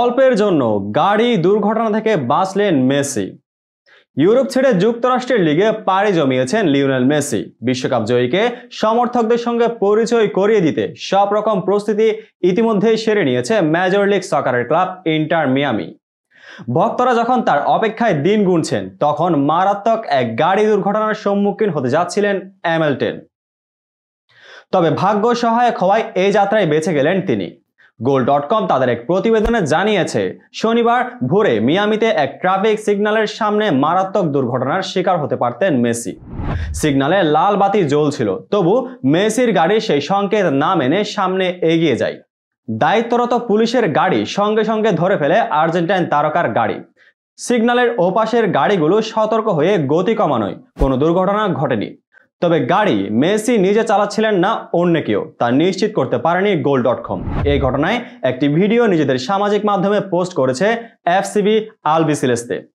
অল্পের জন্য গাড়ি দুর্ঘটনা থেকে বাঁচলেন মেসি ইউরোপ ছেড়ে যুক্তরাষ্ট্রের লিগে পাড়ি জমিয়েছেন লিওনেল মেসি বিশ্বকাপ জয়ীকে সমর্থকদের সঙ্গে পরিচয় করিয়ে দিতে সব রকম প্রস্তুতি ইতিমধ্যেই সেরে নিয়েছে মেজর লিগ সকারের ক্লাব ইন্টার মিয়ামি ভক্তরা যখন তার অপেক্ষায় দিন গুনছেন তখন মারাত্মক এক গাড়ি দুর্ঘটনার সম্মুখীন হতে যাচ্ছিলেন অ্যামেলটেন তবে ভাগ্য সহায়ক হওয়ায় এই যাত্রায় বেঁচে গেলেন তিনি গোল ডট কম তাদের এক প্রতিবেদনে জানিয়েছে শনিবার ভোরে মিয়ামিতে এক ট্রাফিক সিগন্যালের সামনে মারাত্মক দুর্ঘটনার শিকার হতে পারতেন মেসি সিগন্যালে লাল বাতি জ্বলছিল তবু মেসির গাড়ি সেই সংকেত না মেনে সামনে এগিয়ে যায় দায়িত্বরত পুলিশের গাড়ি সঙ্গে সঙ্গে ধরে ফেলে আর্জেন্টাইন তারকার গাড়ি সিগন্যালের ওপাশের গাড়িগুলো সতর্ক হয়ে গতি কমানোয় কোনো দুর্ঘটনা ঘটেনি তবে গাড়ি মেসি নিজে চালাচ্ছিলেন না অন্য কেউ তা নিশ্চিত করতে পারেনি গোল ডট কম এই ঘটনায় একটি ভিডিও নিজেদের সামাজিক মাধ্যমে পোস্ট করেছে এফসিবি আলবিসিলেস্তে